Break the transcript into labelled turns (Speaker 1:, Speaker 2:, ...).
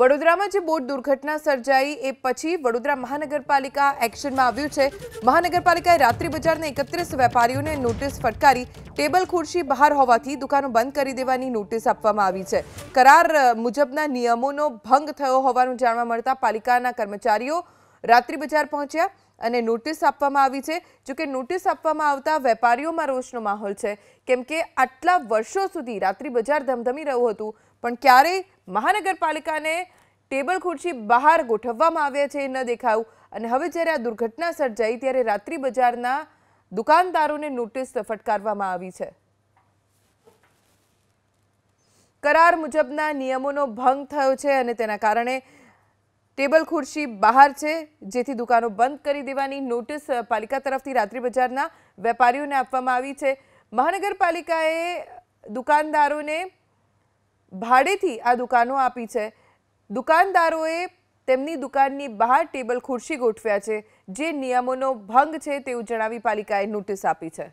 Speaker 1: વડોદરામાં જે બોર્ડ દુર્ઘટના સર્જાઈ એ પછી વડોદરા મહાનગરપાલિકા એક્શનમાં આવ્યું છે મહાનગરપાલિકાએ રાત્રી બજારના 31 વેપારીઓને નોટિસ ફટકારી ટેબલ ખુરશી બહાર હોવાથી દુકાનો બંધ કરી દેવાની નોટિસ આપવામાં આવી છે કરાર મુજબના નિયમોનો ભંગ થયો હોવાનું જાણવા મળતા પાલિકાના કર્મચારીઓ રાત્રી બજાર પહોંચ્યા અને નોટિસ આપવામાં આવી છે જો કે નોટિસ આપવામાં આવતા વેપારીઓમાં રોષનો માહોલ છે કેમ કે આટલા વર્ષો સુધી રાત્રી બજાર ધમધમી રહ્યું હતું પણ ક્યારેય મહાનગરપાલિકાને ટેબલ ખુરશી બહાર ગોઠવવામાં આવે છે ન દેખાય અને હવે જ્યારે આ દુર્ઘટના સર્જાય ત્યારે રાત્રી બજારના દુકાનદારોને નોટિસ ફટકારવામાં આવી છે કરાર મુજબના નિયમોનો ભંગ થયો છે અને તેના કારણે ટેબલ ખુરશી બહાર છે જેથી દુકાનો બંધ કરી દેવાની નોટિસ પાલિકા તરફથી રાત્રી બજારના વેપારીઓને આપવામાં આવી છે મહાનગરપાલિકાએ દુકાનદારોને ભાડેથી આ દુકાનો આપી છે દુકાનદારોએ તેમની દુકાનની બહાર ટેબલ ખુરશી ગોઠવ્યા છે જે નિયમોનો ભંગ છે તેવું જણાવી પાલિકાએ નોટિસ આપી છે